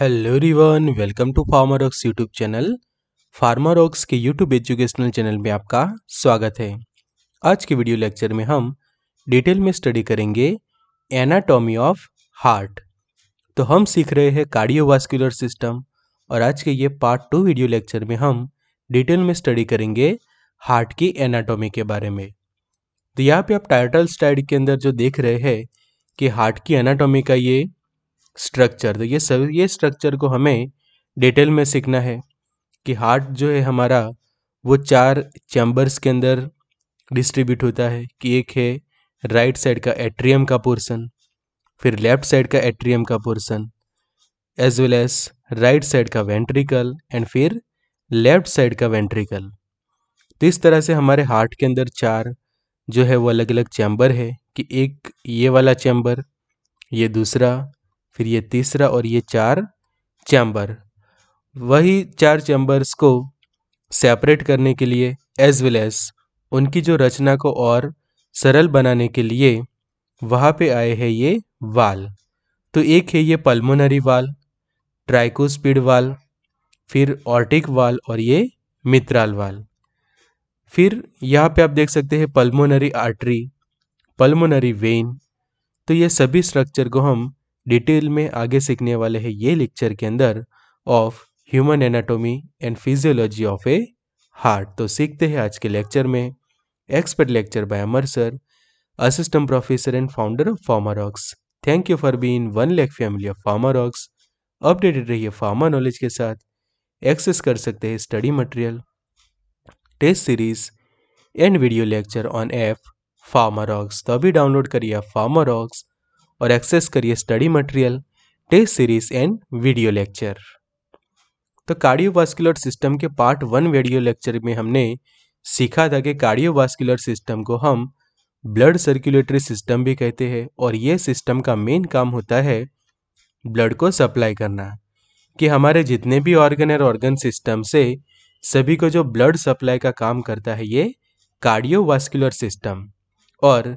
Hello everyone welcome to PharmaRox YouTube channel PharmaRox के YouTube educational channel में आपका स्वागत है आज के वीडियो लेक्चर में हम डिटेल में स्टडी करेंगे एनाटॉमी ऑफ हार्ट तो हम सीख रहे हैं कार्डियोवास्कुलर सिस्टम और आज के ये पार्ट टू वीडियो लेक्चर में हम डिटेल में स्टडी करेंगे हार्ट की एनाटोमी के बारे में तो यहाँ पे आप टाइटल स्टाइड के अंदर जो देख रहे हैं कि हार्ट की एनाटॉमी का ये स्ट्रक्चर तो ये सब ये स्ट्रक्चर को हमें डिटेल में सीखना है कि हार्ट जो है हमारा वो चार चैम्बर्स के अंदर डिस्ट्रीब्यूट होता है कि एक है राइट साइड का एट्रियम का पोर्सन फिर लेफ्ट साइड का एट्रियम का portion as well as right side का वेंट्रिकल एंड फिर लेफ्ट साइड का वेंट्रिकल तो इस तरह से हमारे हार्ट के अंदर चार जो है वो अलग अलग चैम्बर है कि एक ये वाला चैम्बर ये दूसरा फिर ये तीसरा और ये चार चैम्बर वही चार चैम्बर्स को सेपरेट करने के लिए एज वेल एज उनकी जो रचना को और सरल बनाने के लिए वहाँ पे आए हैं ये वाल तो एक है ये पल्मोनरी वाल ट्राइकोस्पीड वाल फिर ऑर्टिक वाल और ये मित्राल वाल फिर यहाँ पे आप देख सकते हैं पल्मोनरी आर्टरी पल्मोनरी वेन तो ये सभी स्ट्रक्चर को हम डिटेल में आगे सीखने वाले हैं ये लेक्चर के अंदर of human anatomy and physiology of a heart तो सीखते हैं आज के लेक्चर में expert lecture by Amar sir assistant professor and founder of PharmaRox thank you for being one lakh family of PharmaRox updated रहिए फार्मा नॉलेज के साथ एक्सेस कर सकते हैं study material test series and video lecture on app PharmaRox तो अभी download करिए PharmaRox और एक्सेस करिए study material test series and video lecture तो कार्डियोवास्कुलर सिस्टम के पार्ट वन वीडियो लेक्चर में हमने सीखा था कि कार्डियोवास्कुलर सिस्टम को हम ब्लड सर्कुलेटरी सिस्टम भी कहते हैं और ये सिस्टम का मेन काम होता है ब्लड को सप्लाई करना कि हमारे जितने भी ऑर्गन और ऑर्गन सिस्टम से सभी को जो ब्लड सप्लाई का काम करता है ये कार्डियोवास्कुलर सिस्टम और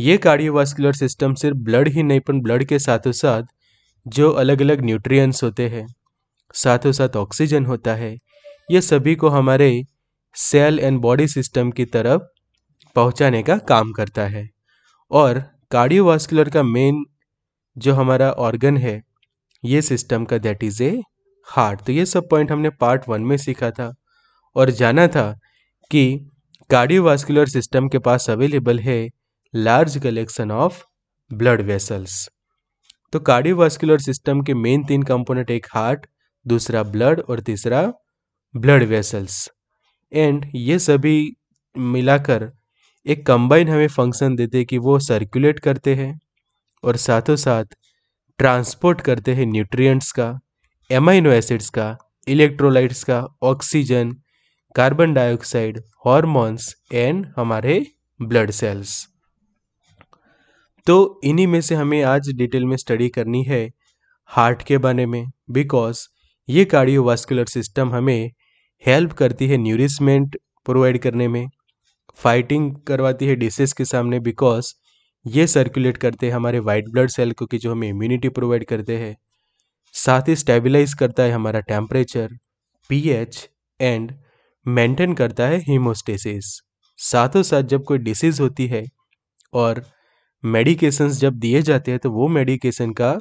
ये कार्डियोवास्कुलर सिस्टम सिर्फ ब्लड ही नहीं पर ब्लड के साथों साथ जो अलग अलग न्यूट्रिएंट्स होते हैं साथों साथ ऑक्सीजन होता है ये सभी को हमारे सेल एंड बॉडी सिस्टम की तरफ पहुंचाने का काम करता है और कार्डियोवास्कुलर का मेन जो हमारा ऑर्गन है ये सिस्टम का दैट इज़ ए हार्ट तो ये सब पॉइंट हमने पार्ट वन में सीखा था और जाना था कि कार्डियोवास्कुलर सिस्टम के पास अवेलेबल है large collection of blood vessels तो कार्डियोवास्कुलर सिस्टम के मेन तीन कंपोनेंट एक हार्ट दूसरा ब्लड और तीसरा ब्लड वेसल्स एंड ये सभी मिलाकर एक कंबाइन हमें फंक्शन देते हैं कि वो सर्कुलेट करते हैं और साथों साथ ट्रांसपोर्ट करते हैं न्यूट्रिएंट्स का एमाइनो एसिड्स का इलेक्ट्रोलाइट्स का oxygen carbon dioxide hormones and हमारे ब्लड सेल्स तो इन्हीं में से हमें आज डिटेल में स्टडी करनी है हार्ट के बारे में बिकॉज ये कार्डियोवास्कुलर सिस्टम हमें हेल्प करती है न्यूरिसमेंट प्रोवाइड करने में फाइटिंग करवाती है डिसेस के सामने बिकॉज ये सर्कुलेट करते हैं हमारे वाइट ब्लड सेल को कि जो हमें इम्यूनिटी प्रोवाइड करते हैं साथ ही स्टेबिलाइज करता है हमारा टेम्परेचर पीएच एंड मेंटेन करता है हीमोस्टेसिस साथों साथ जब कोई डिसीज़ होती है और मेडिकेशंस जब दिए जाते हैं तो वो मेडिकेशन का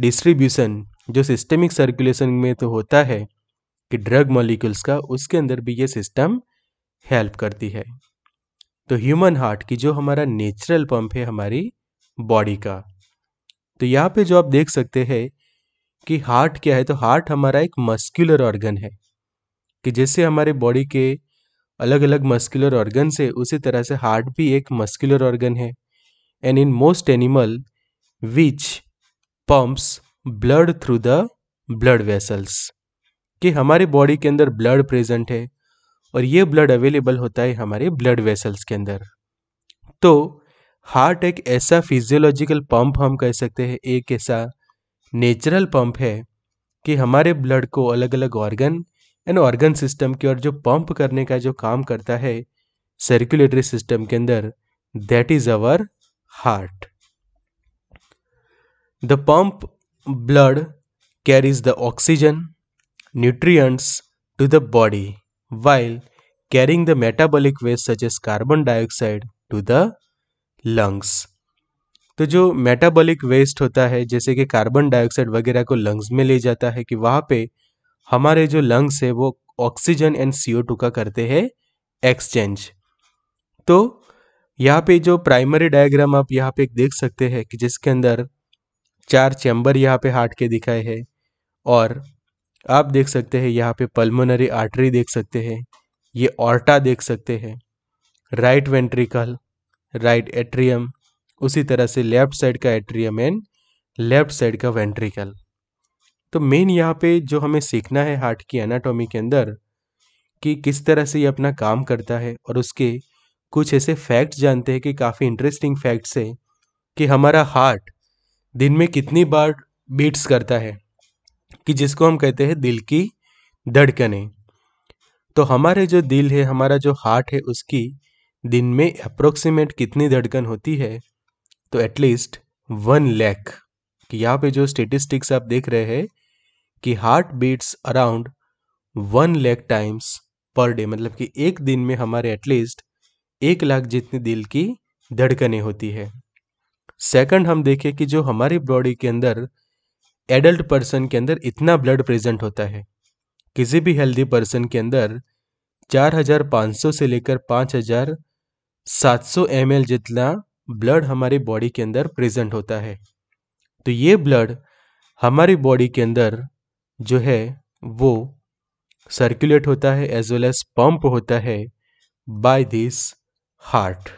डिस्ट्रीब्यूशन जो सिस्टमिक सर्कुलेशन में तो होता है कि ड्रग मॉलिक्यूल्स का उसके अंदर भी ये सिस्टम हेल्प करती है तो ह्यूमन हार्ट की जो हमारा नेचुरल पंप है हमारी बॉडी का तो यहाँ पे जो आप देख सकते हैं कि हार्ट क्या है तो हार्ट हमारा एक मस्क्यूलर ऑर्गन है कि जैसे हमारे बॉडी के अलग अलग मस्कुलर ऑर्गन से उसी तरह से हार्ट भी एक मस्कुलर ऑर्गन है and in most animal which pumps blood through the blood vessels कि हमारे बॉडी के अंदर ब्लड प्रेजेंट है और ये ब्लड अवेलेबल होता है हमारे ब्लड वेसल्स के अंदर तो हार्ट एक ऐसा फिजियोलॉजिकल पंप हम कह सकते हैं एक ऐसा नेचुरल पंप है कि हमारे ब्लड को अलग अलग ऑर्गन एंड ऑर्गन सिस्टम की ओर जो पंप करने का जो काम करता है सर्कुलेटरी सिस्टम के अंदर that is our heart. The pump blood carries the oxygen, nutrients to the body while carrying the metabolic waste such as carbon dioxide to the lungs. तो जो मेटाबॉलिक वेस्ट होता है जैसे कि कार्बन डाइऑक्साइड वगैरह को लंग्स में ले जाता है कि वहाँ पे हमारे जो लंग्स है वो ऑक्सीजन एंड सीओ टू का करते हैं एक्सचेंज तो यहाँ पे जो प्राइमरी डायग्राम आप यहाँ पे देख सकते हैं कि जिसके अंदर चार चैम्बर यहाँ पे हार्ट के दिखाए हैं और आप देख सकते हैं यहाँ पे पल्मोनरी आर्टरी देख सकते हैं ये ऑर्टा देख सकते हैं राइट वेंट्रिकल राइट एट्रियम उसी तरह से लेफ्ट साइड का एट्रियम एंड लेफ्ट साइड का वेंट्रिकल तो मेन यहाँ पे जो हमें सीखना है हार्ट की एनाटॉमी के अंदर कि किस तरह से ये अपना काम करता है और उसके कुछ ऐसे फैक्ट्स जानते हैं कि काफ़ी इंटरेस्टिंग फैक्ट्स है कि हमारा हार्ट दिन में कितनी बार बीट्स करता है कि जिसको हम कहते हैं दिल की धड़कने तो हमारे जो दिल है हमारा जो हार्ट है उसकी दिन में अप्रोक्सीमेट कितनी धड़कन होती है तो एटलीस्ट वन लैख कि यहाँ पे जो स्टेटिस्टिक्स आप देख रहे हैं कि heart beats around one lakh times per day मतलब कि एक दिन में हमारे एटलीस्ट एक लाख जितनी दिल की धड़कने होती है सेकंड हम देखें कि जो हमारी बॉडी के अंदर एडल्ट पर्सन के अंदर इतना ब्लड प्रेजेंट होता है किसी भी हेल्दी पर्सन के अंदर 4,500 से लेकर 5,700 एल जितना ब्लड हमारी बॉडी के अंदर प्रेजेंट होता है तो ये ब्लड हमारी बॉडी के अंदर जो है वो सर्कुलेट होता है एज वेल एज पंप होता है by this heart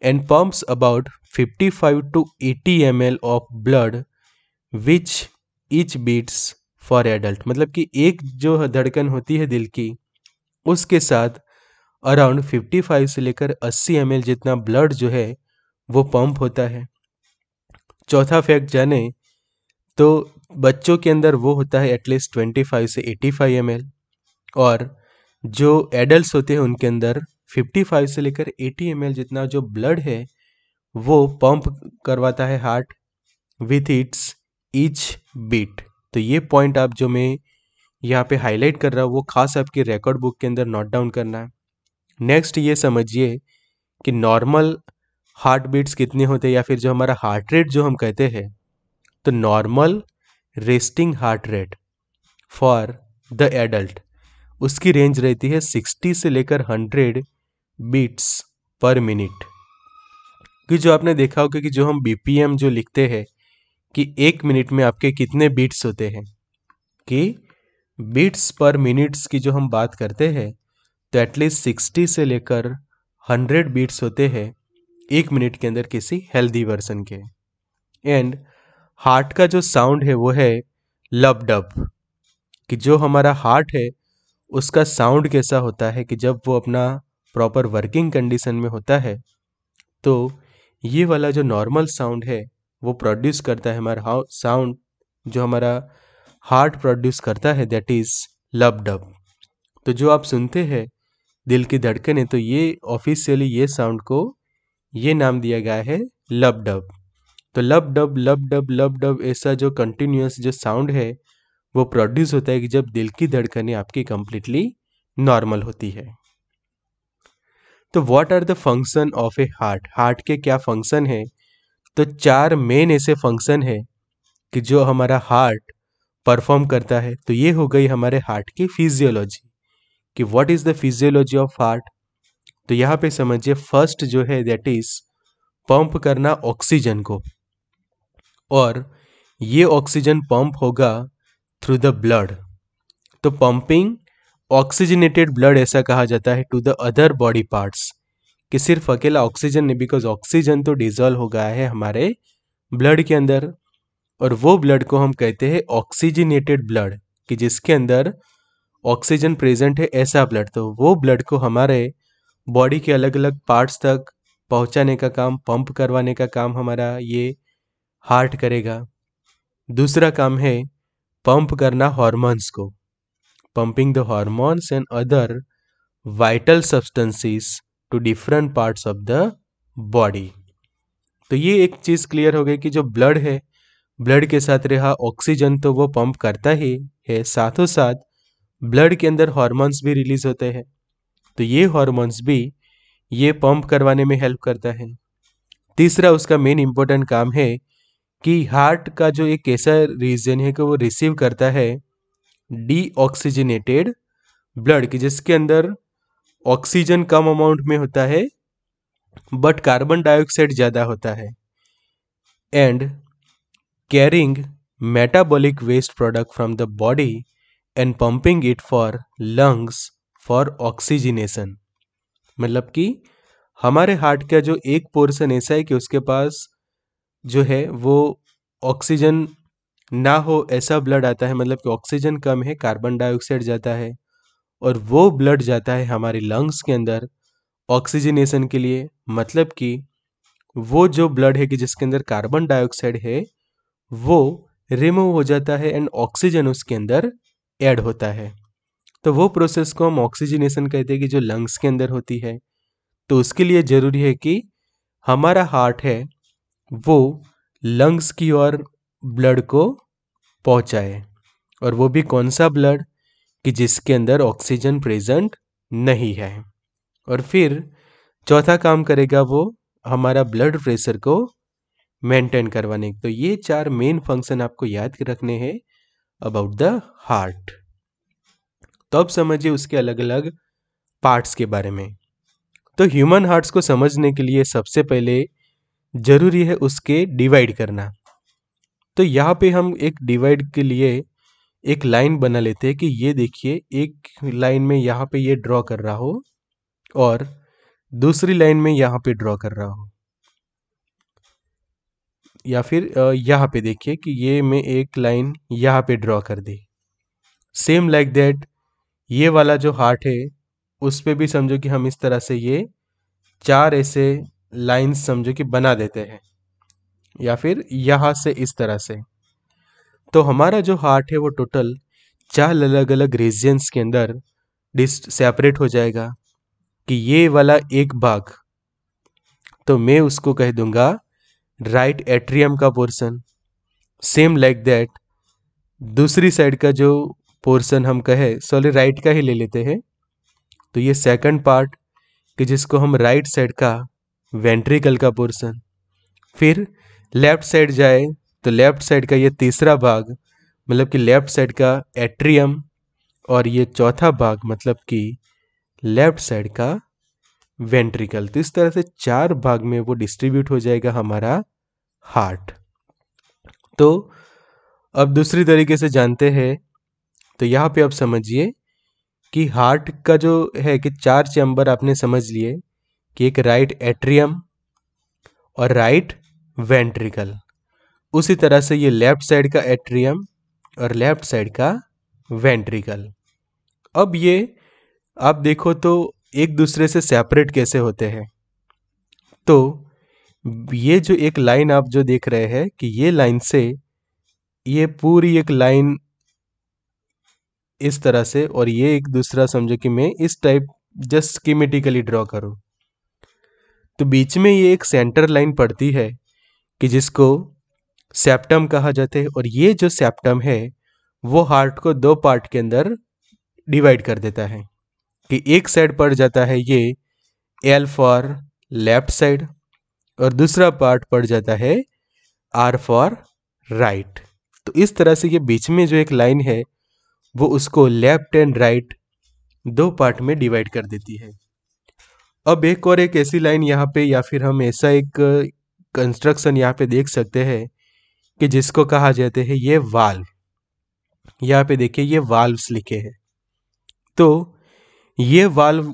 and pumps about 55 to 80 ml of blood which each beats for adult मतलब कि एक जो धड़कन होती है दिल की उसके साथ अराउंड 55 से लेकर 80 ml जितना ब्लड जो है वो पंप होता है चौथा फैक्ट जाने तो बच्चों के अंदर वो होता है एटलीस्ट 25 से 85 ml और जो एडल्ट होते हैं उनके अंदर 55 से लेकर 80 एम जितना जो ब्लड है वो पंप करवाता है heart with its each beat तो ये पॉइंट आप जो मैं यहाँ पे हाईलाइट कर रहा हूँ वो खास आपकी रिकॉर्ड बुक के अंदर नोट डाउन करना है नेक्स्ट ये समझिए कि नॉर्मल हार्ट बीट्स कितने होते हैं या फिर जो हमारा हार्ट रेट जो हम कहते हैं तो normal resting heart rate for the adult उसकी रेंज रहती है सिक्सटी से लेकर हंड्रेड बीट्स पर मिनट कि जो आपने देखा होगा कि जो हम बीपीएम जो लिखते हैं कि एक मिनट में आपके कितने बीट्स होते हैं कि बीट्स पर मिनट्स की जो हम बात करते हैं तो एटलीस्ट सिक्सटी से लेकर हंड्रेड बीट्स होते हैं एक मिनट के अंदर किसी हेल्दी वर्सन के एंड हार्ट का जो साउंड है वो है लब डब कि जो हमारा हार्ट है उसका साउंड कैसा होता है कि जब वो अपना प्रॉपर वर्किंग कंडीशन में होता है तो ये वाला जो नॉर्मल साउंड है वो प्रोड्यूस करता है हमारा साउंड जो हमारा हार्ट प्रोड्यूस करता है दैट इज़ लब डब तो जो आप सुनते हैं दिल की धड़कने तो ये ऑफिशियली ये साउंड को ये नाम दिया गया है लब डब तो लब डब लब डब लब डब ऐसा जो कंटिन्यूस जो साउंड है वो प्रोड्यूस होता है कि जब दिल की धड़कने आपकी कंप्लीटली नॉर्मल होती है तो what are the function of a heart heart के क्या फंक्शन है तो चार मेन ऐसे फंक्शन है कि जो हमारा हार्ट परफॉर्म करता है तो ये हो गई हमारे हार्ट की फिजियोलॉजी कि what is the physiology of heart तो यहाँ पे समझिए फर्स्ट जो है दैट इज़ पंप करना ऑक्सीजन को और ये ऑक्सीजन पंप होगा थ्रू द ब्लड तो पंपिंग ऑक्सीजनेटेड ब्लड ऐसा कहा जाता है to the other body parts कि सिर्फ अकेला ऑक्सीजन नहीं बिकॉज ऑक्सीजन तो डिजॉल्व हो गया है हमारे ब्लड के अंदर और वो ब्लड को हम कहते हैं ऑक्सीजनेटेड ब्लड कि जिसके अंदर ऑक्सीजन प्रेजेंट है ऐसा ब्लड तो वो ब्लड को हमारे बॉडी के अलग अलग पार्ट्स तक पहुंचाने का काम पंप करवाने का काम हमारा ये हार्ट करेगा दूसरा काम है पंप करना हॉर्मोन्स को pumping the hormones and other vital substances to different parts of the body. तो ये एक चीज़ क्लियर हो गई कि जो ब्लड है ब्लड के साथ रहा ऑक्सीजन तो वो पंप करता ही है साथों साथ ब्लड के अंदर हॉर्मोन्स भी रिलीज होते हैं तो ये हॉर्मोन्स भी ये पंप करवाने में हेल्प करता है तीसरा उसका मेन इंपॉर्टेंट काम है कि हार्ट का जो एक ऐसा रीजन है कि वो रिसीव करता है डीऑक्सीजनेटेड ब्लड की जिसके अंदर ऑक्सीजन कम अमाउंट में होता है बट कार्बन डाइऑक्साइड ज़्यादा होता है and carrying metabolic waste product from the body and pumping it for lungs for oxygenation मतलब कि हमारे हार्ट का जो एक पोर्शन ऐसा है कि उसके पास जो है वो ऑक्सीजन ना हो ऐसा ब्लड आता है मतलब कि ऑक्सीजन कम है कार्बन डाइऑक्साइड जाता है और वो ब्लड जाता है हमारे लंग्स के अंदर ऑक्सीजनेशन के लिए मतलब कि वो जो ब्लड है कि जिसके अंदर कार्बन डाइऑक्साइड है वो रिमूव हो जाता है एंड ऑक्सीजन उसके अंदर ऐड होता है तो वो प्रोसेस को हम ऑक्सीजनेशन कहते हैं कि जो लंग्स के अंदर होती है तो उसके लिए ज़रूरी है कि हमारा हार्ट है वो लंग्स की ओर ब्लड को पहुंचाए और वो भी कौन सा ब्लड कि जिसके अंदर ऑक्सीजन प्रेजेंट नहीं है और फिर चौथा काम करेगा वो हमारा ब्लड प्रेशर को मेंटेन करवाने तो ये चार मेन फंक्शन आपको याद रखने हैं अबाउट द हार्ट तो अब समझिए उसके अलग अलग पार्ट्स के बारे में तो ह्यूमन हार्ट्स को समझने के लिए सबसे पहले ज़रूरी है उसके डिवाइड करना तो यहाँ पे हम एक डिवाइड के लिए एक लाइन बना लेते हैं कि ये देखिए एक लाइन में यहाँ पे ये ड्रॉ कर रहा हो और दूसरी लाइन में यहाँ पे ड्रॉ कर रहा हो या फिर यहाँ पे देखिए कि ये मैं एक लाइन यहाँ पे ड्रॉ कर दी सेम लाइक दैट ये वाला जो हार्ट है उस पर भी समझो कि हम इस तरह से ये चार ऐसे लाइन समझो कि बना देते हैं या फिर यहाँ से इस तरह से तो हमारा जो हार्ट है वो टोटल चार अलग अलग रीजन्स के अंदर डिस्ट सेपरेट हो जाएगा कि ये वाला एक भाग तो मैं उसको कह दूंगा राइट एट्रियम का पोर्शन सेम लाइक दैट दूसरी साइड का जो पोर्शन हम कहे सॉरी राइट का ही ले लेते हैं तो ये सेकंड पार्ट कि जिसको हम राइट साइड का वेंट्रिकल का पोर्शन फिर लेफ्ट साइड जाए तो लेफ्ट साइड का ये तीसरा भाग मतलब कि लेफ्ट साइड का एट्रियम और ये चौथा भाग मतलब कि लेफ्ट साइड का वेंट्रिकल तो इस तरह से चार भाग में वो डिस्ट्रीब्यूट हो जाएगा हमारा हार्ट तो अब दूसरी तरीके से जानते हैं तो यहाँ पे आप समझिए कि हार्ट का जो है कि चार चैम्बर आपने समझ लिए कि एक राइट एट्रियम और राइट वेंट्रिकल उसी तरह से ये लेफ्ट साइड का एट्रियम और लेफ्ट साइड का वेंट्रिकल अब ये आप देखो तो एक दूसरे से सेपरेट कैसे होते हैं तो ये जो एक लाइन आप जो देख रहे हैं कि ये लाइन से ये पूरी एक लाइन इस तरह से और ये एक दूसरा समझो कि मैं इस टाइप जस्ट स्कीमेटिकली ड्रॉ करूं तो बीच में ये एक सेंटर लाइन पड़ती है कि जिसको सेप्टम कहा जाता है और ये जो सेप्टम है वो हार्ट को दो पार्ट के अंदर डिवाइड कर देता है कि एक साइड पड़ जाता है ये एल फॉर लेफ्ट साइड और दूसरा पार्ट पड़ जाता है आर फॉर राइट तो इस तरह से ये बीच में जो एक लाइन है वो उसको लेफ्ट एंड राइट दो पार्ट में डिवाइड कर देती है अब एक और एक ऐसी लाइन यहाँ पे या फिर हम ऐसा एक कंस्ट्रक्शन यहाँ पे देख सकते हैं कि जिसको कहा जाते हैं ये वाल्व यहाँ पे देखिए ये वाल्व्स लिखे हैं तो ये वाल्व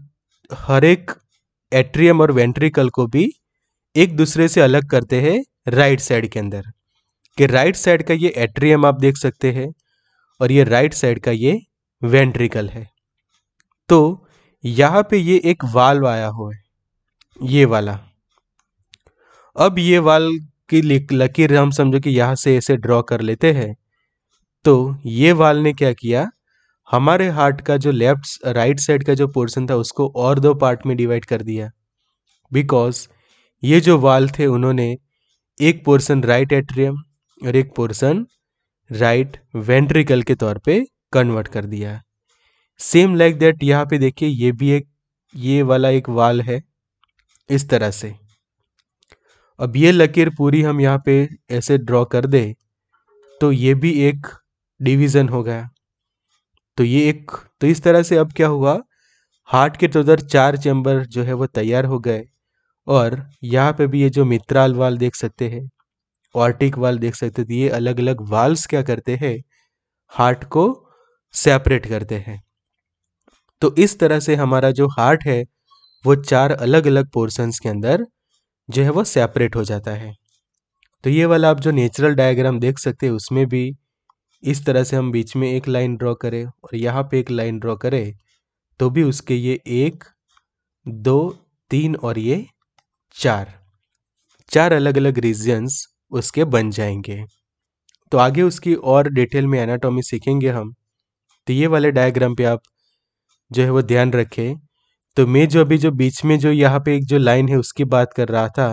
हर एक एट्रियम और वेंट्रिकल को भी एक दूसरे से अलग करते हैं राइट साइड के अंदर कि राइट साइड का ये एट्रियम आप देख सकते हैं और ये राइट साइड का ये वेंट्रिकल है तो यहाँ पे ये एक वाल्व आया हुआ है ये वाला अब ये वाल की लकीर हम समझो कि यहाँ से ऐसे ड्रॉ कर लेते हैं तो ये वाल ने क्या किया हमारे हार्ट का जो लेफ्ट राइट साइड का जो पोर्शन था उसको और दो पार्ट में डिवाइड कर दिया बिकॉज ये जो वाल थे उन्होंने एक पोर्शन राइट एट्रियम और एक पोर्शन राइट वेंट्रिकल के तौर पे कन्वर्ट कर दिया सेम लाइक दैट यहाँ पे देखिए ये भी एक ये वाला एक वाल है इस तरह से अब ये लकीर पूरी हम यहाँ पे ऐसे ड्रॉ कर दें तो ये भी एक डिवीज़न हो गया तो ये एक तो इस तरह से अब क्या हुआ हार्ट के टोदर तो चार चैम्बर जो है वो तैयार हो गए और यहाँ पे भी ये जो मित्राल वाल देख सकते हैं ऑर्टिक वाल देख सकते थे तो ये अलग अलग वाल्स क्या करते हैं हार्ट को सेपरेट करते हैं तो इस तरह से हमारा जो हार्ट है वो चार अलग अलग पोर्शंस के अंदर जो है वो सेपरेट हो जाता है तो ये वाला आप जो नेचुरल डायग्राम देख सकते हैं उसमें भी इस तरह से हम बीच में एक लाइन ड्रॉ करें और यहाँ पे एक लाइन ड्रॉ करें तो भी उसके ये एक दो तीन और ये चार चार अलग अलग रीजन्स उसके बन जाएंगे तो आगे उसकी और डिटेल में एनाटॉमी सीखेंगे हम तो ये वाले डायग्राम पे आप जो है वो ध्यान रखें तो मैं जो अभी जो बीच में जो यहाँ पे एक जो लाइन है उसकी बात कर रहा था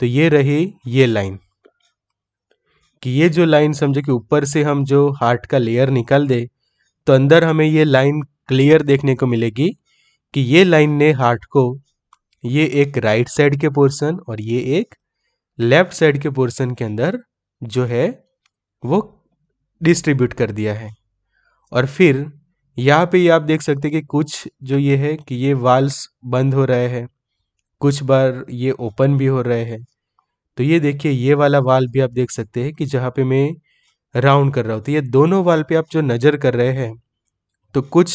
तो ये रही ये लाइन कि ये जो लाइन समझो कि ऊपर से हम जो हार्ट का लेयर निकाल दे तो अंदर हमें ये लाइन क्लियर देखने को मिलेगी कि ये लाइन ने हार्ट को ये एक राइट साइड के पोर्शन और ये एक लेफ्ट साइड के पोर्शन के अंदर जो है वो डिस्ट्रीब्यूट कर दिया है और फिर यहाँ पे आप देख सकते हैं कि कुछ जो ये है कि ये वाल्स बंद हो रहे हैं कुछ बार ये ओपन भी हो रहे हैं तो ये देखिए ये वाला वाल भी आप देख सकते हैं कि जहाँ पे मैं राउंड कर रहा हूँ तो ये दोनों वाल पे आप जो नज़र कर रहे हैं तो कुछ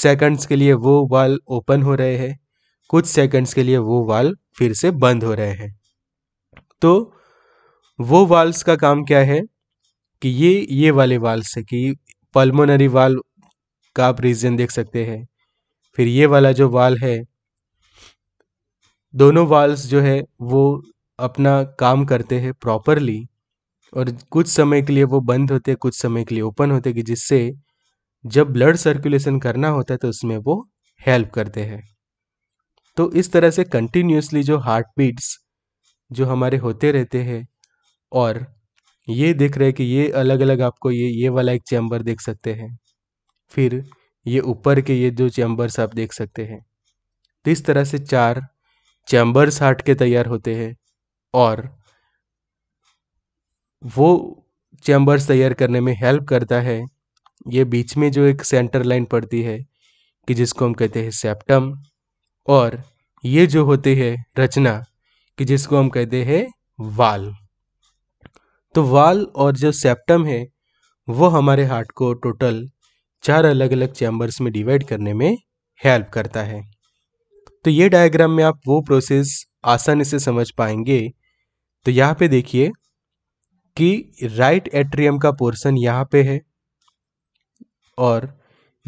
सेकंड्स के लिए वो वाल ओपन हो रहे हैं कुछ सेकंड्स के लिए वो वाल फिर से बंद हो रहे हैं तो वो वाल्स का काम क्या है कि ये ये वाले वाल्स है कि पल्मोनरी वाल का आप रीजन देख सकते हैं फिर ये वाला जो वाल है दोनों वाल्स जो है वो अपना काम करते हैं प्रॉपरली और कुछ समय के लिए वो बंद होते हैं कुछ समय के लिए ओपन होते हैं कि जिससे जब ब्लड सर्कुलेशन करना होता है तो उसमें वो हेल्प करते हैं तो इस तरह से कंटिन्यूसली जो हार्ट बीट्स जो हमारे होते रहते हैं और ये देख रहे हैं कि ये अलग अलग आपको ये ये वाला एक चैम्बर देख सकते हैं फिर ये ऊपर के ये जो चैम्बर्स आप देख सकते हैं तो इस तरह से चार चैम्बर्स हाट के तैयार होते हैं और वो चैम्बर्स तैयार करने में हेल्प करता है ये बीच में जो एक सेंटर लाइन पड़ती है कि जिसको हम कहते हैं सेप्टम और ये जो होते हैं रचना कि जिसको हम कहते हैं वाल तो वाल और जो सेप्टम है वो हमारे हार्ट को टोटल चार अलग अलग चैम्बर्स में डिवाइड करने में हेल्प करता है तो ये डायग्राम में आप वो प्रोसेस आसानी से समझ पाएंगे तो यहाँ पे देखिए कि राइट एट्रियम का पोर्शन यहाँ पे है और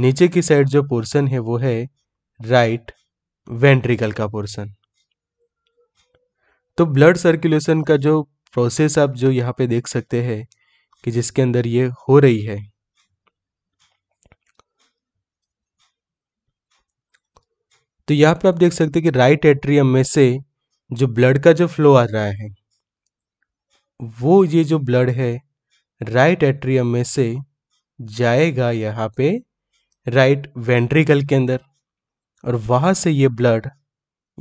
नीचे की साइड जो पोर्शन है वो है राइट वेंट्रिकल का पोर्शन तो ब्लड सर्कुलेशन का जो प्रोसेस आप जो यहाँ पे देख सकते हैं कि जिसके अंदर ये हो रही है तो यहाँ पे आप देख सकते हैं कि राइट एट्रियम में से जो ब्लड का जो फ्लो आ रहा है वो ये जो ब्लड है राइट एट्रियम में से जाएगा यहाँ पे राइट वेंट्रिकल के अंदर और वहाँ से ये ब्लड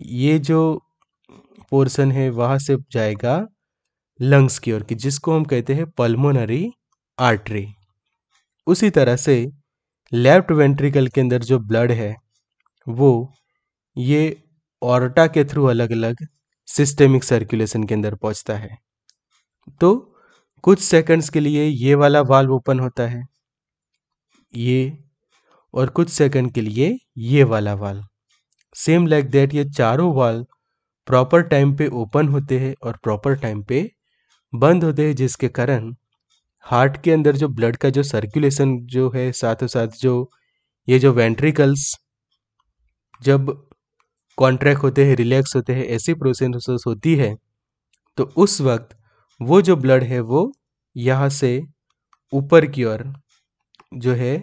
ये जो पोर्शन है वहाँ से जाएगा लंग्स की ओर की जिसको हम कहते हैं पल्मोनरी आर्टरी उसी तरह से लेफ्ट वेंट्रिकल के अंदर जो ब्लड है वो ये ऑर्टा के थ्रू अलग अलग सिस्टेमिक सर्कुलेशन के अंदर पहुंचता है तो कुछ सेकंड्स के लिए ये वाला वाल्व ओपन होता है ये और कुछ सेकंड के लिए ये वाला वाल्व सेम लाइक दैट ये चारों वाल्व प्रॉपर टाइम पे ओपन होते हैं और प्रॉपर टाइम पे बंद होते हैं जिसके कारण हार्ट के अंदर जो ब्लड का जो सर्कुलेशन जो है साथ साथ जो ये जो वेंट्रिकल्स जब कॉन्ट्रैक्ट होते हैं रिलैक्स होते हैं ऐसी प्रोसेस होती है तो उस वक्त वो जो ब्लड है वो यहाँ से ऊपर की ओर जो है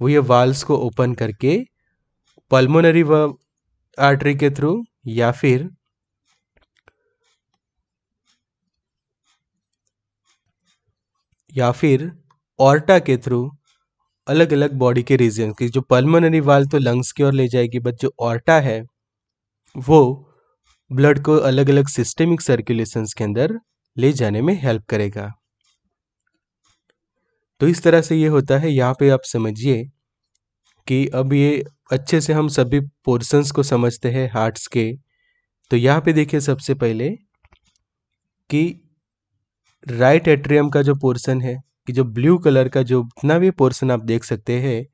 वो ये वाल्स को ओपन करके पल्मोनरी व आर्टरी के थ्रू या फिर या फिर ऑर्टा के थ्रू अलग अलग बॉडी के रीजन की जो पल्मोनरी वाल तो लंग्स की ओर ले जाएगी बट जो ऑर्टा है वो ब्लड को अलग अलग सिस्टेमिक सर्कुलेशंस के अंदर ले जाने में हेल्प करेगा तो इस तरह से ये होता है यहाँ पे आप समझिए कि अब ये अच्छे से हम सभी पोर्सन्स को समझते हैं हार्ट्स के तो यहाँ पे देखिए सबसे पहले कि राइट एट्रियम का जो पोर्शन है कि जो ब्लू कलर का जो जितना भी पोर्शन आप देख सकते हैं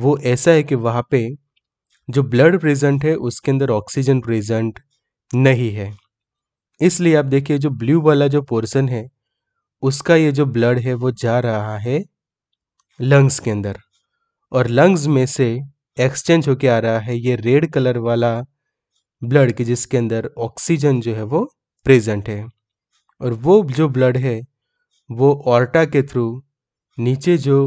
वो ऐसा है कि वहाँ पे जो ब्लड प्रेजेंट है उसके अंदर ऑक्सीजन प्रेजेंट नहीं है इसलिए आप देखिए जो ब्लू वाला जो पोर्शन है उसका ये जो ब्लड है वो जा रहा है लंग्स के अंदर और लंग्स में से एक्सचेंज होके आ रहा है ये रेड कलर वाला ब्लड के जिसके अंदर ऑक्सीजन जो है वो प्रेजेंट है और वो जो ब्लड है वो ऑर्टा के थ्रू नीचे जो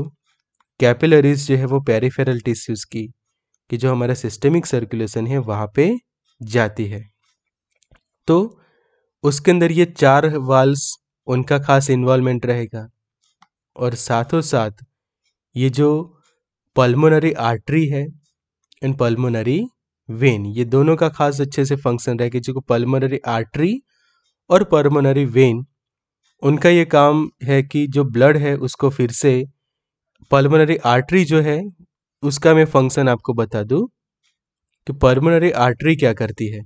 कैपिलरीज जो है वो पेरीफेरल टिश्यूज़ की कि जो हमारा सिस्टमिक सर्कुलेशन है वहाँ पे जाती है तो उसके अंदर ये चार वाल्स उनका खास इन्वॉल्वमेंट रहेगा और साथों साथ ये जो पल्मोनरी आर्टरी है एंड पल्मोनरी वेन ये दोनों का खास अच्छे से फंक्शन रहेगा जो पल्मोनरी आर्टरी और पल्मोनरी वेन उनका ये काम है कि जो ब्लड है उसको फिर से पल्मोनरी आर्टरी जो है उसका मैं फंक्शन आपको बता दूं कि पल्मोनरी आर्टरी क्या करती है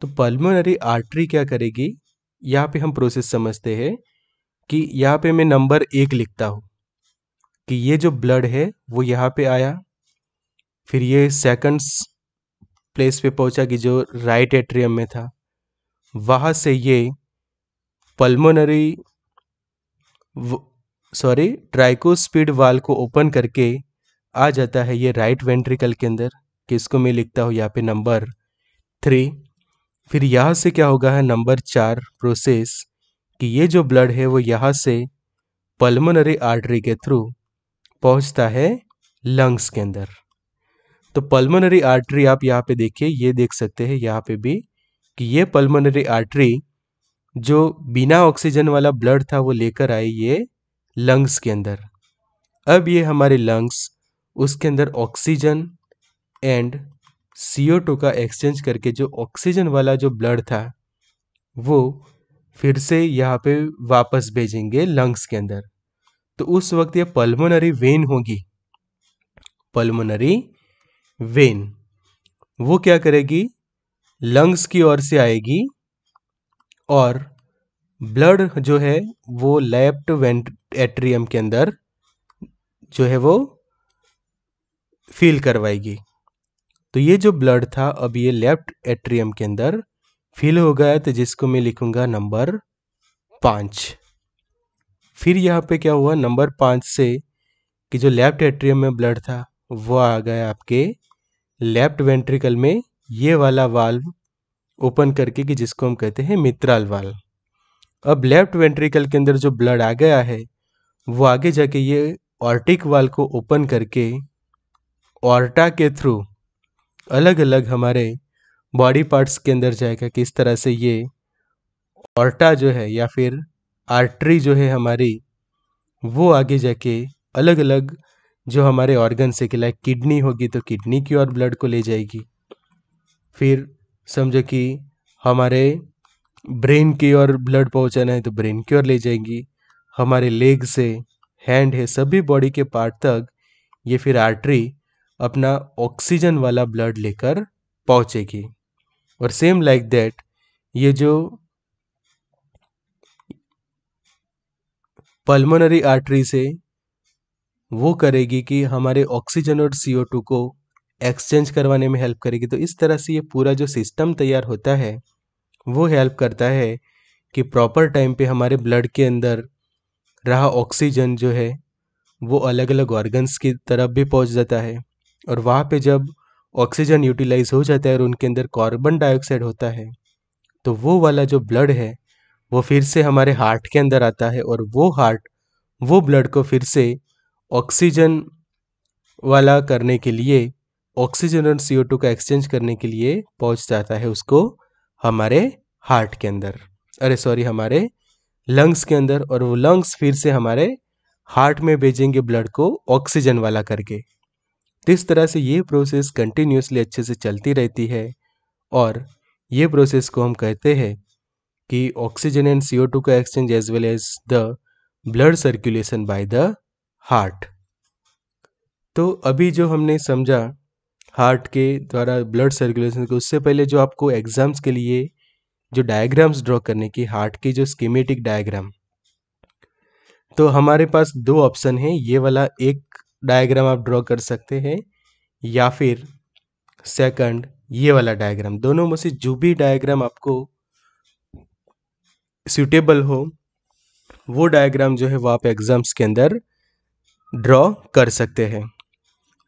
तो पल्मोनरी आर्टरी क्या करेगी यहाँ पे हम प्रोसेस समझते हैं कि यहाँ पे मैं नंबर एक लिखता हूँ कि ये जो ब्लड है वो यहाँ पे आया फिर ये सेकंड प्लेस पे पहुँचा कि जो राइट एट्रियम में था वहाँ से ये पल्मोनरी सॉरी ट्राइकोस्पीड वाल को ओपन करके आ जाता है ये राइट वेंट्रिकल के अंदर कि इसको मैं लिखता हूँ यहाँ पे नंबर थ्री फिर यहाँ से क्या होगा है नंबर चार प्रोसेस कि ये जो ब्लड है वो यहाँ से पल्मोनरी आर्टरी के थ्रू पहुँचता है लंग्स के अंदर तो पल्मोनरी आर्टरी आप यहाँ पे देखिए ये देख सकते हैं यहाँ पे भी कि ये पल्मोनरी आर्टरी जो बिना ऑक्सीजन वाला ब्लड था वो लेकर आई ये लंग्स के अंदर अब ये हमारे लंग्स उसके अंदर oxygen and C O two का एक्सचेंज करके जो ऑक्सीजन वाला जो ब्लड था वो फिर से यहाँ पे वापस भेजेंगे लंग्स के अंदर तो उस वक्त ये पल्मोनरी वेन होगी पल्मोनरी वेन वो क्या करेगी लंग्स की ओर से आएगी और ब्लड जो है वो लेफ्ट वेंट एट्रियम के अंदर जो है वो फील करवाएगी तो ये जो ब्लड था अब ये लेफ्ट एट्रियम के अंदर फील हो गया तो जिसको मैं लिखूंगा नंबर पाँच फिर यहाँ पे क्या हुआ नंबर पाँच से कि जो लेफ्ट एट्रियम में ब्लड था वो आ गया आपके लेफ्ट वेंट्रिकल में ये वाला वाल्व ओपन करके कि जिसको हम कहते हैं मित्राल वाल्व अब लेफ्ट वेंट्रिकल के अंदर जो ब्लड आ गया है वो आगे जाके ये ऑर्टिक वाल को ओपन करके ऑर्टा के थ्रू अलग अलग हमारे बॉडी पार्ट्स के अंदर जाएगा किस तरह से ये ऑर्टा जो है या फिर आर्टरी जो है हमारी वो आगे जाके अलग अलग जो हमारे ऑर्गन से लाइक किडनी होगी तो किडनी की ओर ब्लड को ले जाएगी फिर समझो कि हमारे ब्रेन की ओर ब्लड पहुंचाना है तो ब्रेन की ओर ले जाएगी हमारे लेग से हैंड है सभी बॉडी के पार्ट तक ये फिर आर्टरी अपना ऑक्सीजन वाला ब्लड लेकर पहुंचेगी और सेम लाइक दैट ये जो पल्मोनरी आर्टरी से वो करेगी कि हमारे ऑक्सीजन और सी को एक्सचेंज करवाने में हेल्प करेगी तो इस तरह से ये पूरा जो सिस्टम तैयार होता है वो हेल्प करता है कि प्रॉपर टाइम पे हमारे ब्लड के अंदर रहा ऑक्सीजन जो है वो अलग अलग ऑर्गन्स की तरफ भी पहुंच जाता है और वहाँ पे जब ऑक्सीजन यूटिलाइज हो जाता है और उनके अंदर कार्बन डाइऑक्साइड होता है तो वो वाला जो ब्लड है वो फिर से हमारे हार्ट के अंदर आता है और वो हार्ट वो ब्लड को फिर से ऑक्सीजन वाला करने के लिए ऑक्सीजन और सी का एक्सचेंज करने के लिए पहुंच जाता है उसको हमारे हार्ट के अंदर अरे सॉरी हमारे लंग्स के अंदर और वो लंग्स फिर से हमारे हार्ट में भेजेंगे ब्लड को ऑक्सीजन वाला करके तो इस तरह से ये प्रोसेस कंटिन्यूसली अच्छे से चलती रहती है और ये प्रोसेस को हम कहते हैं कि ऑक्सीजन एंड सी का exchange as well as the blood circulation by the heart तो अभी जो हमने समझा हार्ट के द्वारा ब्लड सर्कुलेशन के उससे पहले जो आपको एग्ज़ाम्स के लिए जो डायग्राम्स ड्रॉ करने की हार्ट की जो स्कीमेटिक डायग्राम तो हमारे पास दो ऑप्शन है ये वाला एक डायग्राम आप ड्रॉ कर सकते हैं या फिर सेकंड ये वाला डायग्राम दोनों में से जो भी डायग्राम आपको सूटेबल हो वो डायग्राम जो है वो आप एग्ज़ाम्स के अंदर ड्रॉ कर सकते हैं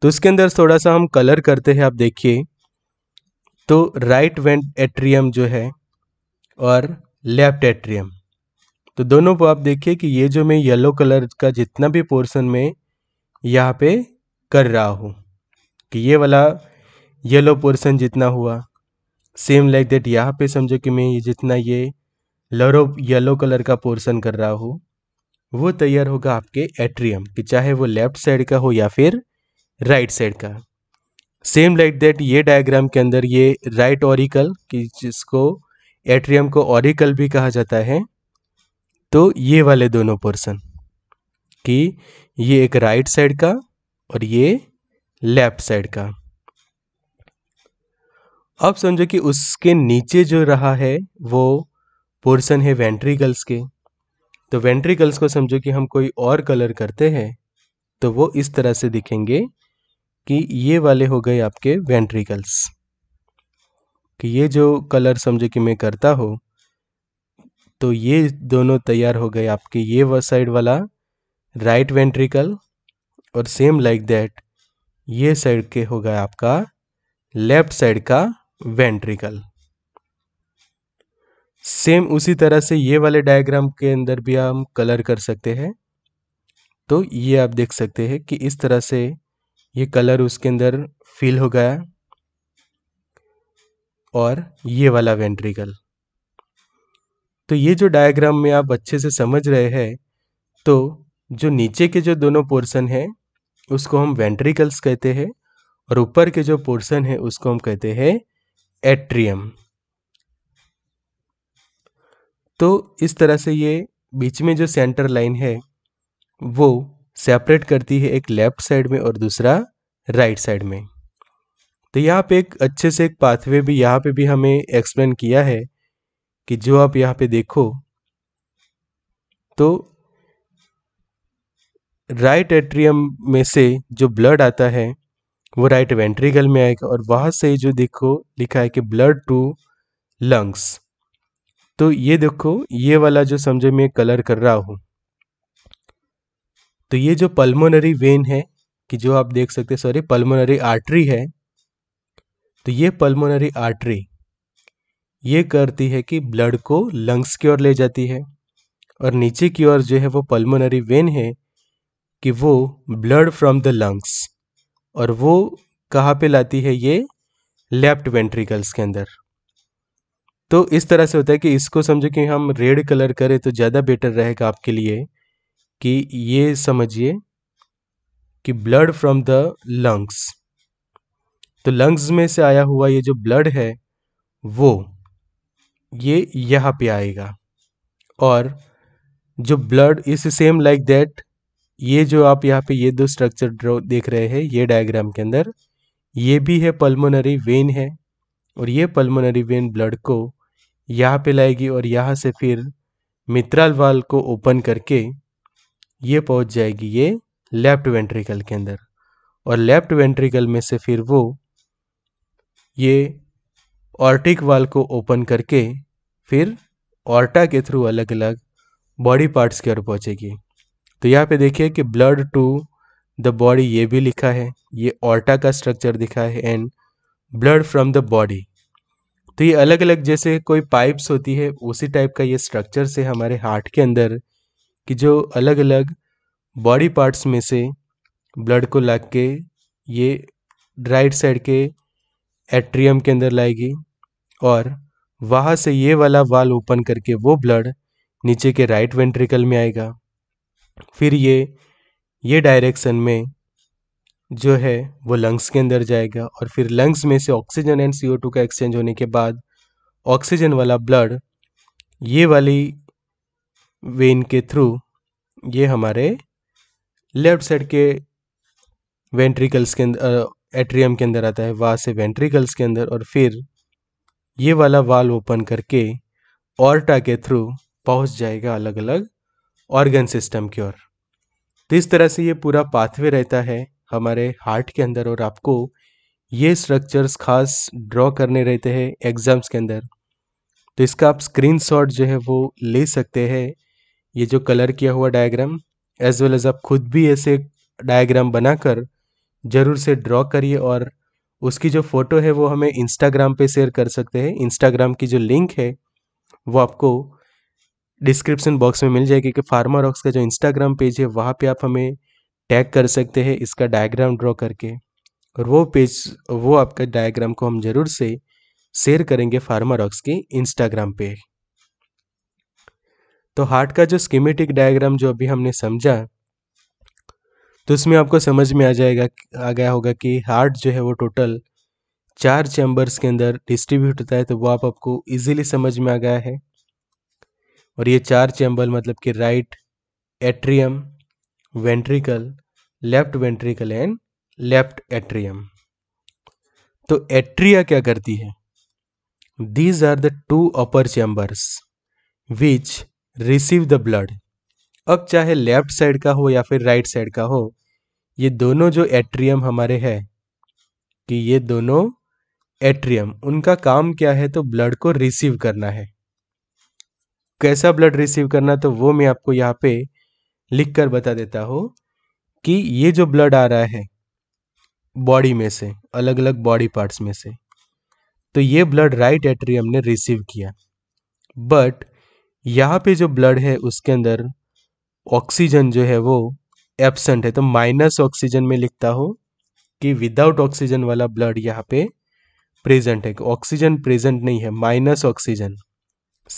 तो उसके अंदर थोड़ा सा हम कलर करते हैं आप देखिए तो राइट वेंट एट्रियम जो है और लेफ्ट एट्रियम तो दोनों को आप देखिए कि ये जो मैं येलो कलर का जितना भी पोर्शन में यहाँ पे कर रहा हूँ कि ये वाला येलो पोर्सन जितना हुआ सेम लाइक दैट यहाँ पे समझो कि मैं ये जितना ये लरो येलो कलर का पोर्सन कर रहा हूँ वो तैयार होगा आपके एट्रियम कि चाहे वो लेफ्ट साइड का हो या फिर राइट साइड का सेम लाइक दैट ये डायग्राम के अंदर ये राइट ऑरिकल कि जिसको एट्रियम को ऑरिकल भी कहा जाता है तो ये वाले दोनों पोर्सन कि ये एक राइट साइड का और ये लेफ्ट साइड का अब समझो कि उसके नीचे जो रहा है वो पोर्शन है वेंट्रिकल्स के तो वेंट्रिकल्स को समझो कि हम कोई और कलर करते हैं तो वो इस तरह से दिखेंगे कि ये वाले हो गए आपके वेंट्रिकल्स कि ये जो कलर समझो कि मैं करता हो तो ये दोनों तैयार हो गए आपके ये व साइड वाला राइट वेंट्रिकल और सेम लाइक दैट ये साइड के हो गए आपका लेफ्ट साइड का वेंट्रिकल सेम उसी तरह से ये वाले डायग्राम के अंदर भी हम कलर कर सकते हैं तो ये आप देख सकते हैं कि इस तरह से ये कलर उसके अंदर फिल हो गया और ये वाला वेंट्रिकल तो ये जो डायग्राम में आप अच्छे से समझ रहे हैं तो जो नीचे के जो दोनों पोर्शन है उसको हम वेंट्रिकल्स कहते हैं और ऊपर के जो पोर्शन है उसको हम कहते हैं एट्रियम तो इस तरह से ये बीच में जो सेंटर लाइन है वो सेपरेट करती है एक लेफ्ट साइड में और दूसरा राइट साइड में तो यहाँ पे एक अच्छे से एक पाथवे भी यहाँ पे भी हमें एक्सप्लेन किया है कि जो आप यहाँ पे देखो तो राइट एट्रियम में से जो ब्लड आता है वो राइट वेंट्रिकल में आएगा और वहाँ से जो देखो लिखा है कि ब्लड टू लंग्स तो ये देखो ये वाला जो समझे मैं कलर कर रहा हूँ तो ये जो पल्मोनरी वेन है कि जो आप देख सकते सॉरी पल्मोनरी आर्टरी है तो ये पल्मोनरी आर्टरी ये करती है कि ब्लड को लंग्स की ओर ले जाती है और नीचे की ओर जो है वो पल्मोनरी वेन है कि वो ब्लड फ्रॉम द लंग्स और वो कहाँ पे लाती है ये लेफ्ट वेंट्रिकल्स के अंदर तो इस तरह से होता है कि इसको समझो कि हम रेड कलर करें तो ज़्यादा बेटर रहेगा आपके लिए कि ये समझिए कि ब्लड फ्रॉम द लंग्स तो लंग्स में से आया हुआ ये जो ब्लड है वो ये यहाँ पे आएगा और जो ब्लड इस सेम लाइक दैट ये जो आप यहाँ पे ये दो स्ट्रक्चर ड्रॉ देख रहे हैं ये डायग्राम के अंदर ये भी है पल्मोनरी वेन है और ये पल्मोनरी वेन ब्लड को यहाँ पे लाएगी और यहाँ से फिर मित्राल वाल को ओपन करके ये पहुँच जाएगी ये लेफ्ट वेंट्रिकल के अंदर और लेफ्ट वेंट्रिकल में से फिर वो ये ऑर्टिक वाल को ओपन करके फिर ऑर्टा के थ्रू अलग अलग बॉडी पार्ट्स की ओर पहुँचेगी तो यहाँ पे देखिए कि ब्लड टू द बॉडी ये भी लिखा है ये ऑर्टा का स्ट्रक्चर दिखा है and blood from the body तो ये अलग अलग जैसे कोई पाइप्स होती है उसी टाइप का ये स्ट्रक्चर से हमारे हार्ट के अंदर कि जो अलग अलग बॉडी पार्ट्स में से ब्लड को लग के ये राइट साइड के एट्रियम के अंदर लाएगी और वहाँ से ये वाला वाल ओपन करके वो ब्लड नीचे के राइट वेंट्रिकल में आएगा फिर ये ये डायरेक्शन में जो है वो लंग्स के अंदर जाएगा और फिर लंग्स में से ऑक्सीजन एंड सी का एक्सचेंज होने के बाद ऑक्सीजन वाला ब्लड ये वाली वेन के थ्रू ये हमारे लेफ्ट साइड के वेंट्रिकल्स के अंदर एट्रियम के अंदर आता है वहाँ से वेंट्रिकल्स के अंदर और फिर ये वाला वाल ओपन करके ऑर्टा के थ्रू पहुँच जाएगा अलग अलग ऑर्गन सिस्टम की ओर तो इस तरह से ये पूरा पाथवे रहता है हमारे हार्ट के अंदर और आपको ये स्ट्रक्चर्स खास ड्रॉ करने रहते हैं एग्ज़ाम्स के अंदर तो इसका आप स्क्रीन जो है वो ले सकते हैं ये जो कलर किया हुआ डायग्राम एज वेल एज आप खुद भी ऐसे डायग्राम बनाकर ज़रूर से ड्रॉ करिए और उसकी जो फ़ोटो है वो हमें इंस्टाग्राम पे शेयर कर सकते हैं इंस्टाग्राम की जो लिंक है वो आपको डिस्क्रिप्शन बॉक्स में मिल जाएगी कि फार्मा रॉक्स का जो इंस्टाग्राम पेज है वहाँ पे आप हमें टैग कर सकते हैं इसका डायग्राम ड्रॉ करके और वो पेज वो आपका डायग्राम को हम ज़रूर से शेयर करेंगे फार्मा रॉक्स के इंस्टाग्राम पे तो हार्ट का जो स्कीमेटिक डायग्राम जो अभी हमने समझा तो उसमें आपको समझ में आ जाएगा आ गया होगा कि हार्ट जो है वो टोटल चार चैम्बर्स के अंदर डिस्ट्रीब्यूट होता है तो वो आप आपको इजीली समझ में आ गया है और ये चार चैम्बर मतलब कि right atrium ventricle left ventricle and left atrium तो एट्रिया क्या करती है these are the two upper chambers which receive the blood अब चाहे लेफ्ट साइड का हो या फिर राइट साइड का हो ये दोनों जो एट्रियम हमारे है कि ये दोनों एट्रियम उनका काम क्या है तो ब्लड को रिसीव करना है कैसा ब्लड रिसीव करना तो वो मैं आपको यहाँ पे लिख कर बता देता हूँ कि ये जो ब्लड आ रहा है बॉडी में से अलग अलग बॉडी पार्ट्स में से तो ये ब्लड राइट एट्रियम ने रिसीव किया बट यहाँ पे जो ब्लड है उसके अंदर ऑक्सीजन जो है वो एबसेंट है तो माइनस ऑक्सीजन में लिखता हो कि विदाउट ऑक्सीजन वाला ब्लड यहाँ पे प्रेजेंट है ऑक्सीजन प्रेजेंट नहीं है minus oxygen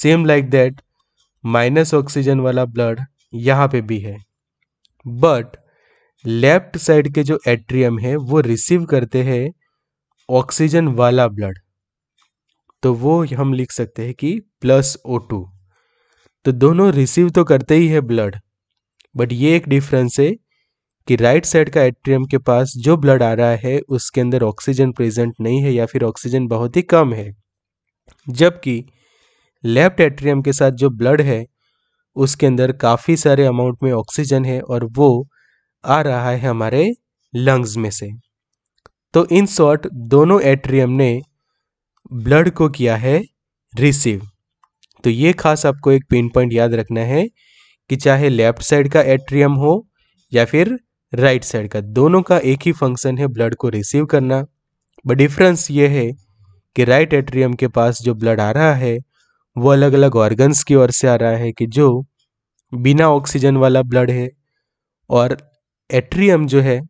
same like that minus oxygen वाला ब्लड यहाँ पे भी है बट लेफ्ट साइड के जो एट्रियम है वो रिसीव करते हैं ऑक्सीजन वाला ब्लड तो वो हम लिख सकते हैं कि प्लस ओ टू तो दोनों रिसीव तो करते ही है ब्लड बट ये एक डिफरेंस है कि राइट साइड का एट्रियम के पास जो ब्लड आ रहा है उसके अंदर ऑक्सीजन प्रेजेंट नहीं है या फिर ऑक्सीजन बहुत ही कम है जबकि लेफ्ट एट्रियम के साथ जो ब्लड है उसके अंदर काफ़ी सारे अमाउंट में ऑक्सीजन है और वो आ रहा है हमारे लंग्स में से तो इन शॉर्ट दोनों एट्रियम ने ब्लड को किया है रिसीव तो ये खास आपको एक पिन पॉइंट याद रखना है कि चाहे लेफ्ट साइड का एट्रियम हो या फिर राइट साइड का दोनों का एक ही फंक्शन है ब्लड को रिसीव करना बट डिफरेंस ये है कि राइट एट्रियम के पास जो ब्लड आ रहा है वो अलग अलग ऑर्गन्स की ओर से आ रहा है कि जो बिना ऑक्सीजन वाला ब्लड है और एट्रियम जो है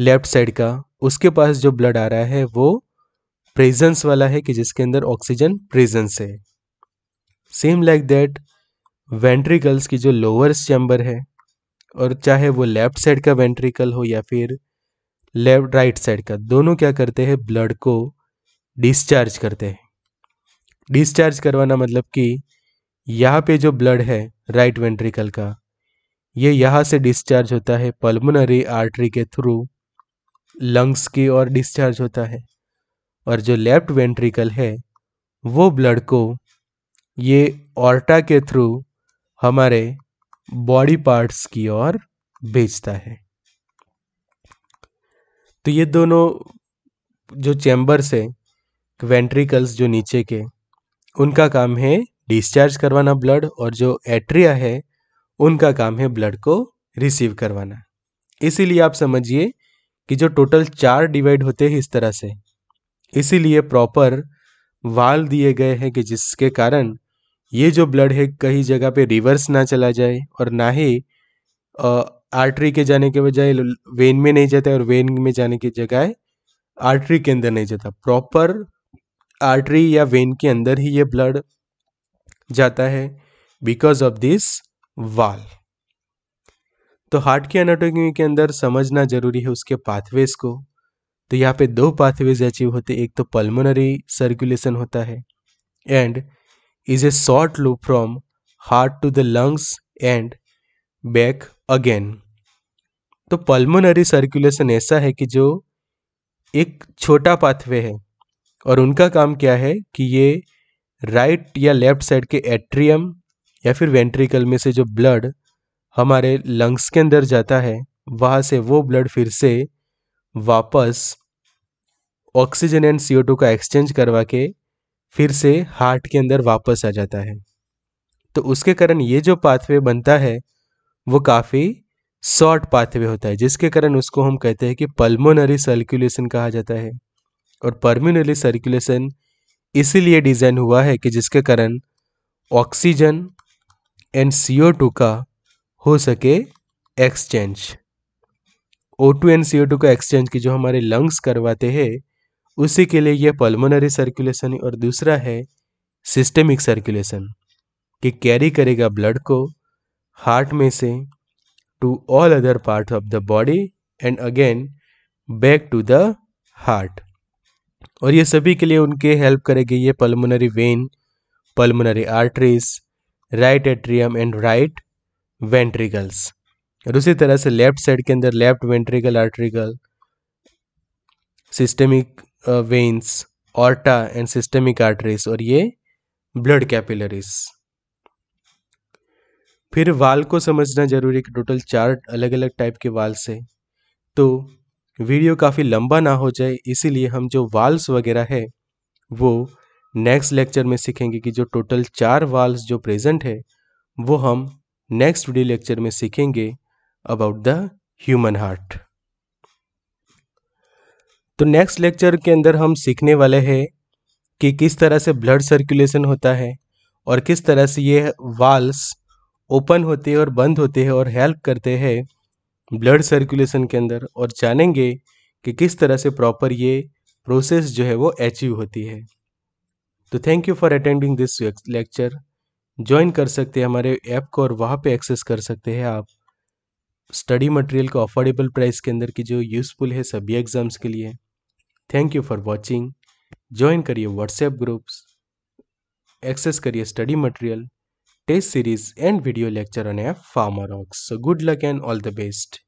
लेफ्ट साइड का उसके पास जो ब्लड आ रहा है वो प्रेजेंस वाला है कि जिसके अंदर ऑक्सीजन प्रेजेंस है सेम लाइक दैट वेंट्रिकल्स की जो लोअर चैम्बर है और चाहे वो लेफ्ट साइड का वेंट्रिकल हो या फिर लेफ्ट राइट साइड का दोनों क्या करते हैं ब्लड को डिस्चार्ज करते हैं डिस्चार्ज करवाना मतलब कि यहाँ पे जो ब्लड है राइट वेंट्रिकल का ये यहाँ से डिस्चार्ज होता है पल्मोनरी आर्टरी के थ्रू लंग्स की ओर डिस्चार्ज होता है और जो लेफ्ट वेंट्रिकल है वो ब्लड को ये ऑर्टा के थ्रू हमारे बॉडी पार्ट्स की ओर भेजता है तो ये दोनों जो चैम्बर्स है वेंट्रिकल्स जो नीचे के उनका काम है डिस्चार्ज करवाना ब्लड और जो एट्रिया है उनका काम है ब्लड को रिसीव करवाना इसीलिए आप समझिए कि जो टोटल चार डिवाइड होते हैं इस तरह से इसीलिए प्रॉपर वाल दिए गए हैं कि जिसके कारण ये जो ब्लड है कहीं जगह पे रिवर्स ना चला जाए और ना ही आर्टरी के जाने के बजाय वेन में नहीं जाता और वेन में जाने की जगह आर्टरी के अंदर नहीं जाता प्रॉपर आर्टरी या वेन के अंदर ही ये ब्लड जाता है बिकॉज ऑफ दिस वाल तो हार्ट की एनाटोमी के अंदर समझना जरूरी है उसके पाथवेज को तो यहाँ पे दो पाथवेज अचीव होते एक तो पल्मोनरी सर्कुलेशन होता है and is a short loop from heart to the lungs and back again तो पल्मोनरी सर्कुलेशन ऐसा है कि जो एक छोटा पाथवे है और उनका काम क्या है कि ये राइट या लेफ्ट साइड के एट्रियम या फिर वेंट्रिकल में से जो ब्लड हमारे लंग्स के अंदर जाता है वहाँ से वो ब्लड फिर से वापस ऑक्सीजन एंड सी का एक्सचेंज करवा के फिर से हार्ट के अंदर वापस आ जाता है तो उसके कारण ये जो पाथवे बनता है वो काफ़ी शॉर्ट पाथवे होता है जिसके कारण उसको हम कहते हैं कि पल्मोनरी सर्कुलेशन कहा जाता है और परम्यूनरी सर्कुलेशन इसीलिए डिज़ाइन हुआ है कि जिसके कारण ऑक्सीजन एंड CO2 का हो सके एक्सचेंज O2 एंड CO2 का एक्सचेंज की जो हमारे लंग्स करवाते हैं उसी के लिए यह पल्मोनरी सर्कुलेशन और दूसरा है सिस्टेमिक सर्कुलेशन कि कैरी करेगा ब्लड को हार्ट में से to all other part of the body and again back to the heart और ये सभी के लिए उनके हेल्प करेगी ये pulmonary vein pulmonary arteries right atrium and right ventricles और उसी तरह से लेफ्ट साइड के अंदर लेफ्ट वेंट्रिकल आर्ट्रिकल systemic veins aorta and systemic arteries और ये ब्लड कैपिलरीज फिर वाल को समझना जरूरी कि टोटल चार अलग अलग टाइप के वाल से तो वीडियो काफ़ी लंबा ना हो जाए इसीलिए हम जो वाल्स वगैरह है वो नेक्स्ट लेक्चर में सीखेंगे कि जो टोटल चार वाल्स जो प्रेजेंट है वो हम नेक्स्ट वीडियो लेक्चर में सीखेंगे अबाउट द ह्यूमन हार्ट तो नेक्स्ट लेक्चर के अंदर हम सीखने वाले हैं कि किस तरह से ब्लड सर्कुलेशन होता है और किस तरह से ये वाल्स ओपन होते हैं और बंद होते हैं और हेल्प करते हैं ब्लड सर्कुलेशन के अंदर और जानेंगे कि किस तरह से प्रॉपर ये प्रोसेस जो है वो अचीव होती है तो thank you for attending this lecture join कर सकते हैं हमारे ऐप को और वहाँ पे एक्सेस कर सकते हैं आप स्टडी मटेरियल को अफोर्डेबल प्राइस के अंदर की जो यूज़फुल है सभी एग्ज़ाम्स के लिए thank you for watching join करिए व्हाट्सएप ग्रुप्स एक्सेस करिए study material test series and video lecture on a farmer ox. So good luck and all the best.